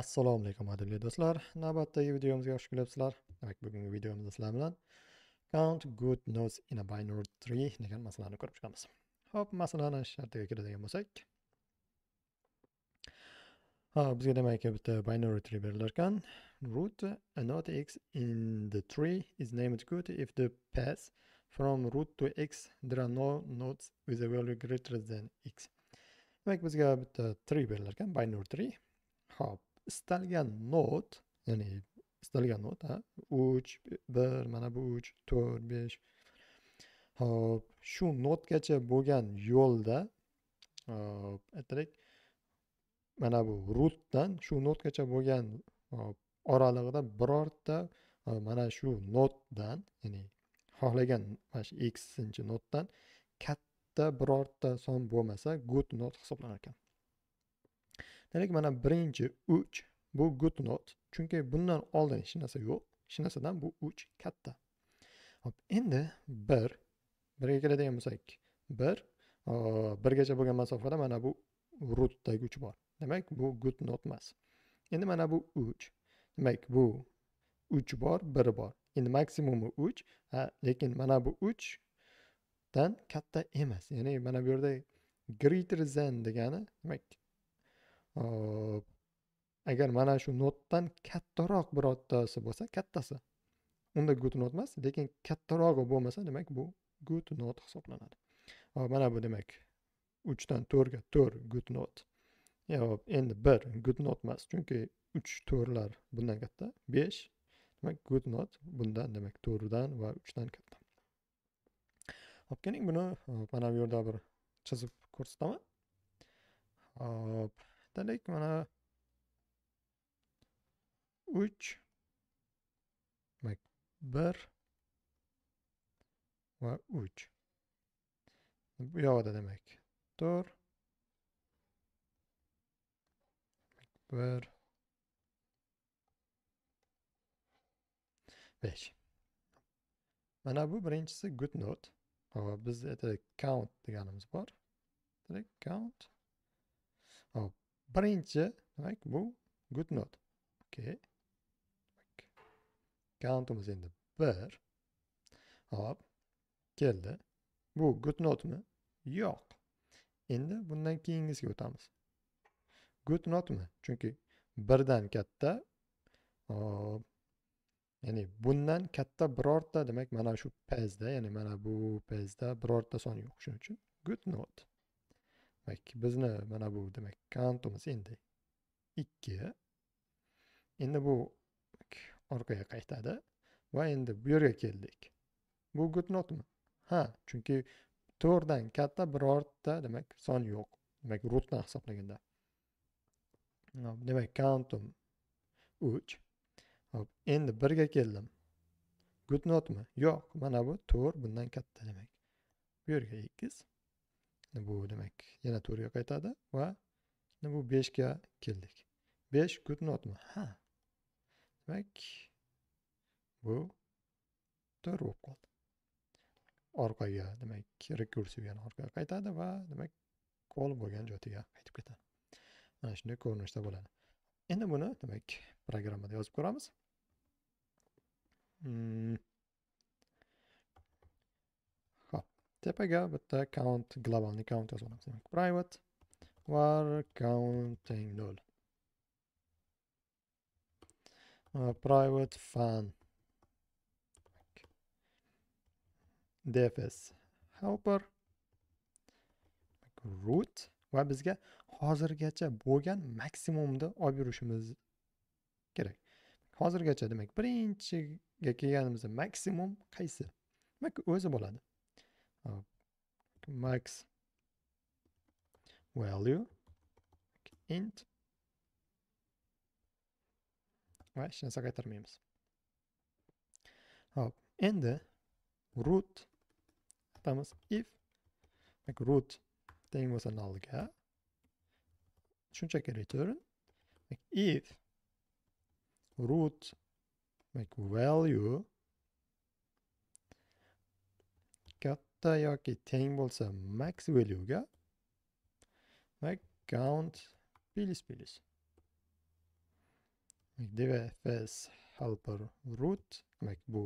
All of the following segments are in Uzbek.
assalomu alaykum qadrli do'stlar navbatdagi videomizga xush kelibsizlar demak bugungi videomizda sizlar bilan count good nodes in a binary tree degan masalani ko'rib chiqamiz ho'p masalani shartiga kiradigan bo'lsak ha bizga demak bitta binary tree berilar ekan root a node x in the tree is named good if the path from root to x there are no nodes with a value greater than x demak bizga bitta tree berilar ekan binary tree ho'p istalgan not ya'ni istalgan not a uch bir mana bu uch to'rt besh hop shu notgacha bo'lgan yo'lda hop aytaylik mana bu rutdan shu notgacha bo'lgan oralig'ida birorta mana shu notdan ya'ni xohlagan mana shu eksinchi notdan katta birorta son bo'lmasa good not hisoblanar ekan demak mana birinchi uch bu good not chunki bundan oldin hech narsa yo'q hech narsadan bu uch katta hop endi bir birga keladigan bo'lsak bir birgacha bo'lgan masofada mana bu rootdagi uch bor demak bu good not emas endi mana bu uch demak bu uch bor biri bor endi maksimumi uch lekin mana bu uchdan katta emas ya'ni mana bu yerda greater than degani demak agar mana shu notdan kattaroq birortasi bo'lsa kattasi unda good not emas lekin kattarog'i bo'lmasa demak bu good not hisoblanadi mana bu demak uchdan to'rtga to'rt good not yo'q endi bir good not emas chunki uch to'rtlar bundan katta besh demak good not bundan demak to'rtdan va uchdan katta hop keling buni mana bu yerda bir chizib ko'rsataman hop dedik mana 3 demak 1 va 3 bu yoqda demak 4 1 5 mana bu birinchisi good note hop biz aytaylik count deganimiz bor dedik count hop birinchi demak bu good note okey countimiz endi bir hop keldi bu good notmi yo'q endi bundan keyingisiga o'tamiz good notmi chunki birdan katta hop ya'ni bundan katta birorta demak mana shu pezda ya'ni mana bu pezda birorta son yo'q shuning uchun good note demak bizni mana bu demak kantimiz endi ikki endi bu orqaga qaytadi va endi bu yerga keldik bu good gudnotmi ha chunki to'rtdan katta birorta demak son yo'q demak rutdan hisoblaganda demak kantum uch hop endi birga keldim gudnotmi yo'q mana bu to'rt bundan katta demak bu yerga sakkiz bu demak yana to'rtga qaytadi va bu beshga keldik besh good notmi ha demak bu to'rt bo'lib qoldi orqaga demak rekursiv yana orqaga qaytadi va demak kol bo'lgan joyiga qaytib ketadi mana shunday ko'rinishda bo'ladi endi buni demak programmada yozib ko'ramiz hmm. tepaga bitta count globalniy count yozib olamiz demak private var count teng nol private fan dfs helper root va bizga hozirgacha bo'lgan maksimumni olib yurishimiz kerak hozirgacha demak birinchiga kelganimizda maksimum qaysi demak o'zi bo'ladi uh, max value int ve içine sakaytır mıyız? Hop. And the root atamız if bak root tengimiz analga shunchaki return bak if root make value katta yoki teng bo'lsa max valuega demak count plus plus dfs helper root demak bu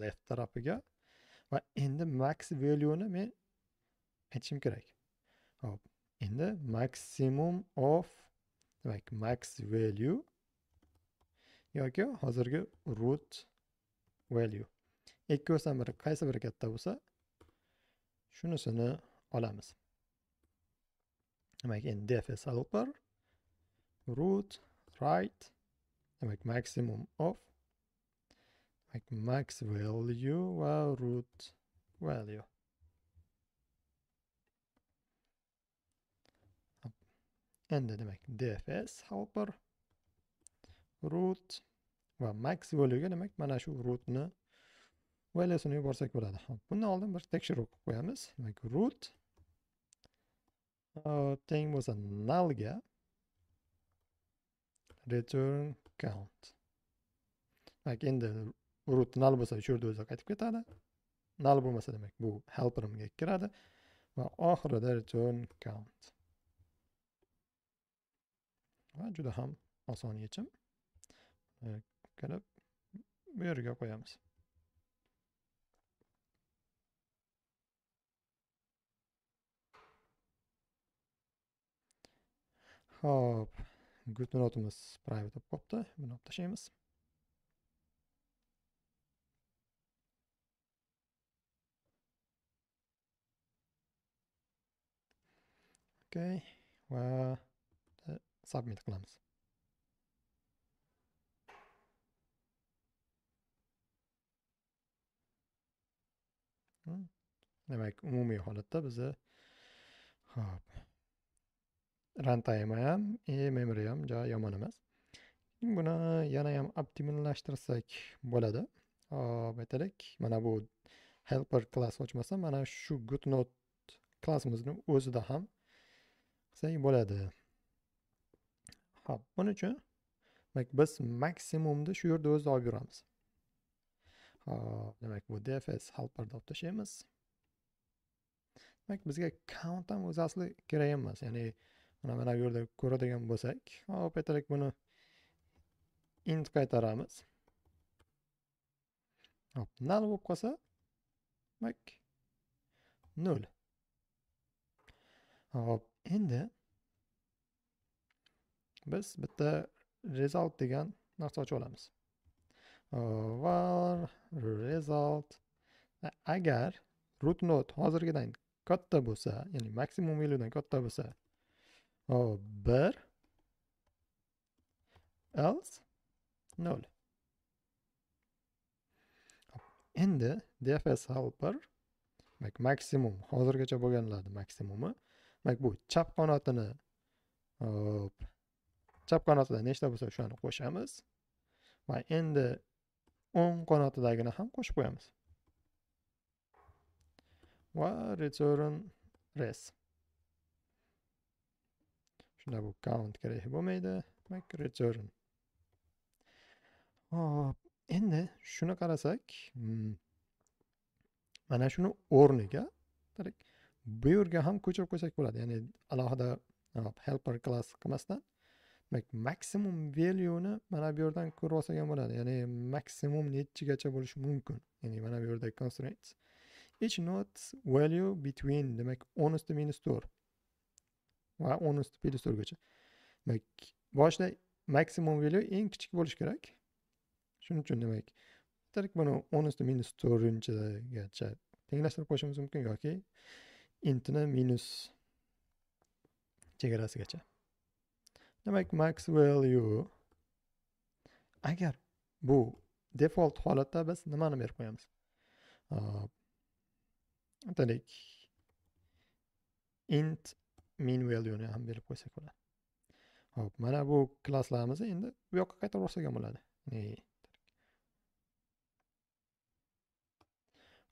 left tarafiga va endi max valueni men aytishim kerak hop endi maximum of demak max value yoki hozirgi root value ikki biri qaysi biri katta bo'lsa Shunisini olamiz. Demak, endi dfs salib bor. root right demak maximum of demak max value va root value endi demak dfs helper root va max value demak mana shu rootni valuesini yuborsak bo'ladi bundan oldin bir tekshiruv qilib qo'yamiz demak root teng bo'lsa nalga return count demak endi root nal bo'lsa shu yerda o'zi qaytib ketadi nal bo'lmasa demak bu helperimga kiradi va oxirida return count va juda ham oson yechim kirib bu yerga qo'yamiz Hop. Glutenotumas praeitą poptą, manau, tašėjimas. Okej, okay. well, submit clams. demak umumiy holatda biza hop runtime ham и e, memory ham juda yomon emas buni yana ham optimallashtirsak bo'ladi hop aytaylik mana bu helper klass ochmasa mana shu goodnode klassimizni o'zida ham qilsak bo'ladi hop buning uchun demak biz maksimumni shu yerda o'zida olib yuramiz hop demak bu dfs helperni deb tashlaymiz demak bizga count ham o'zi asli kerak emas ya'ni mana mana bu yerda ko'radigan bo'lsak hop aytaylik buni int qaytaramiz hop nal bo'lib qolsa demak nol hop endi biz bitta result degan narsa ochib olamiz var result e, agar root node hozirgidan katta bo'lsa ya'ni maksimum veluedan katta bo'lsa hop bir else nol endi dfs helper demak maksimum hozirgacha bo'lganlarni maksimumi demak bu chap qanotini hop chap qanotida nechta bo'lsa shuni qo'shamiz va endi o'ng qanotidagini ham qo'shib qo'yamiz va return res Shunda bu count kerak meyde, demak return hop endi shuni qarasak mana hm, shuni o'rniga bu yerga ham ko'chirib qo'ysak bo'ladi ya'ni alohida helper class qilmasdan demak maximum valueni mana bu yerdan ko'rib olsak ham bo'ladi ya'ni maksimum nechagacha bo'lishi mumkin ya'ni mana bu yerda constraints each node value between demek o'n usti minus to'rt va o'n usti p demak boshida maksimum value eng kichik bo'lishi kerak shuning uchun demak ertalik buni o'n usti minus to'rtinchigacha tenglashtirib qo'yishimiz mumkin yoki intni minus chegarasigacha demak max value agar bu default holatda biz nimani berib qo'yamiz aytaylik int mean valueni ham berib qo'ysak bo'ladi ho'p mana bu klasslarimizni endi bu yoqqa qaytarib yuborsak bo'ladi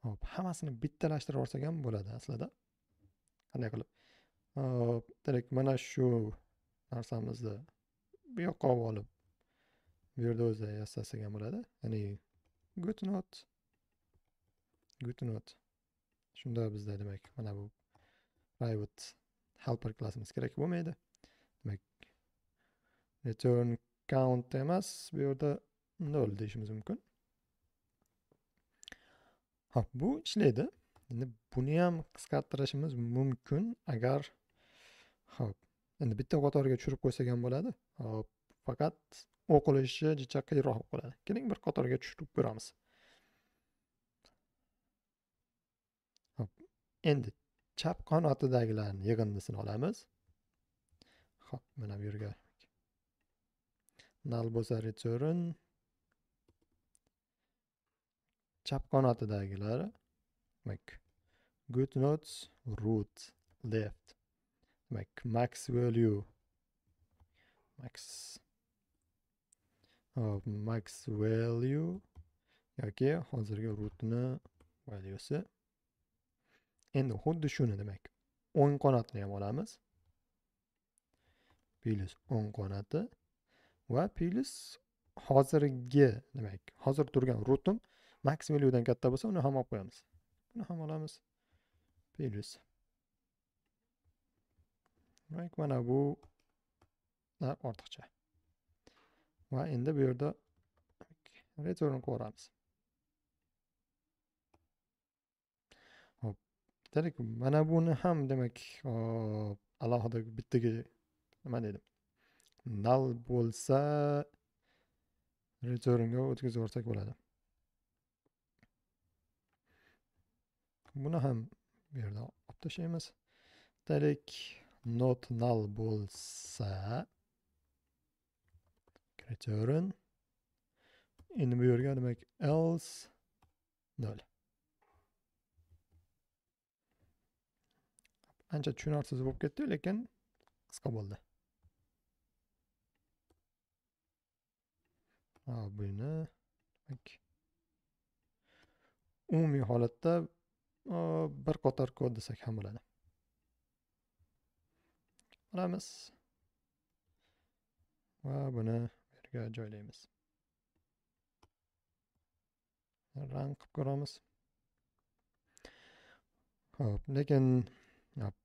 hop hammasini bittalashtirib yuborsak ham bo'ladi aslida qanday qilib hop demak mana shu narsamizni bu yoqqa olib olib bu yerda o'zi yasasak ham bo'ladi ya'ni good not good not shunda bizda demak mana bu private helper klassimiz kerak bo'lmaydi demak return count emas bu yerda nol deyishimiz mumkin hop bu ishlaydi endi buni ham qisqartirishimiz mumkin agar hop endi bitta qatorga tushirib qo'ysak ham bo'ladi hop faqat o'qilishi jicha qiyinroq bo'ladi keling bir qatorga tushirib ko'ramiz hop endi chap qanotidagilarni yig'indisini olamiz hop mana bu yerga nal bo'lsa retyorn chap qanotidagilari demak good notes root left demak max value max hop max value yoki hozirgi rootni valyusi endi xuddi shuni demak o'ng qanotni ham olamiz plyus o'ng qanoti va plyus hozirgi demak hozir turgan rutum maks milliudan katta bo'lsa uni ham olib qo'yamiz buni ham olamiz plyus demak mana bu ortiqcha va endi bu yerda return ko'ramiz demak mana buni ham demak alohida bittaga nima deydi nal bo'lsa returnga o'tkazib yuborsak bo'ladi buni ham bu yerda olib tashlaymiz demak not nal bo'lsa return endi bu yerga demak else nol ancha tushunarsiz bo'lib ketdi lekin qisqa bo'ldi ha buni umumiy holatda bir qator kod desak ham bo'ladi olamiz va buni bu yerga joylaymiz rang qilib ko'ramiz ho'p lekin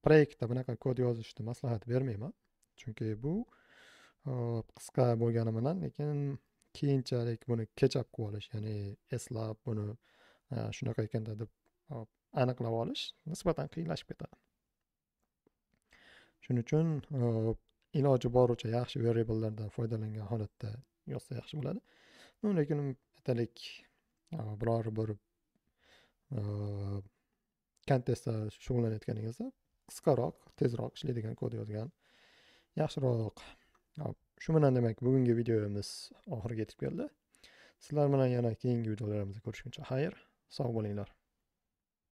proyektda bunaqa kod yozishni maslahat bermayman chunki bu qisqa bo'lgani bilan lekin keyinchalik buni kechab qilib olish ya'ni eslab buni shunaqa ekanda deb aniqlab olish nisbatan qiyinlashib ketadi shuning uchun iloji boricha yaxshi variablelardan foydalangan holatda yozsa yaxshi bo'ladi lekin aytaylik biror bir kontestda shug'ullanayotganingizda qisqaroq tezroq ishlaydigan kod yozgan yaxshiroq hop shu bilan demak bugungi videomiz oxiriga yetib keldi sizlar bilan yana keyingi videolarimizda ko'rishguncha xayr sog' bo'linglar